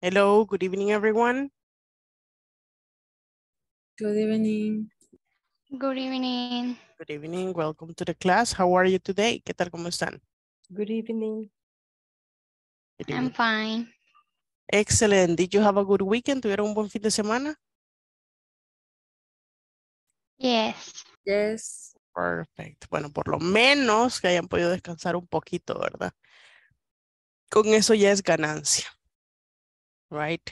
Hello, good evening, everyone. Good evening. Good evening. Good evening. Welcome to the class. How are you today? ¿Qué tal? ¿Cómo están? Good evening. I'm fine. Excellent. Did you have a good weekend? ¿Tuvieron un buen fin de semana? Yes. Yes. Perfect. Bueno, por lo menos que hayan podido descansar un poquito, ¿verdad? Con eso ya es ganancia right?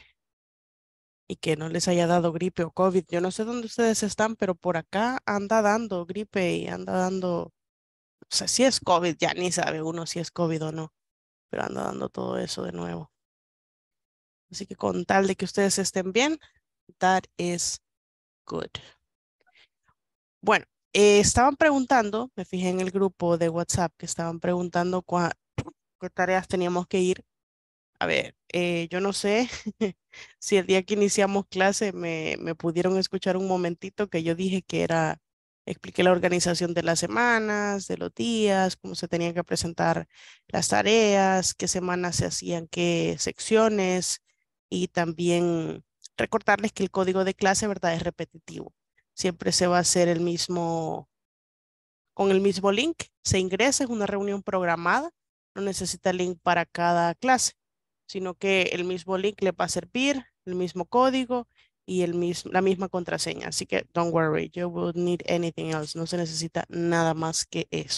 Y que no les haya dado gripe o COVID. Yo no sé dónde ustedes están, pero por acá anda dando gripe y anda dando, o sea, si es COVID, ya ni sabe uno si es COVID o no, pero anda dando todo eso de nuevo. Así que con tal de que ustedes estén bien, that is good. Bueno, eh, estaban preguntando, me fijé en el grupo de WhatsApp que estaban preguntando qué tareas teníamos que ir a ver, eh, yo no sé si el día que iniciamos clase me, me, pudieron escuchar un momentito que yo dije que era, expliqué la organización de las semanas, de los días, cómo se tenían que presentar las tareas, qué semanas se hacían qué secciones y también recordarles que el código de clase, ¿verdad? Es repetitivo. Siempre se va a hacer el mismo, con el mismo link, se ingresa, es una reunión programada, no necesita link para cada clase sino que el mismo link le va a servir, el mismo código y el mismo, la misma contraseña. Así que don't worry, you will need anything else. No se necesita nada más que eso.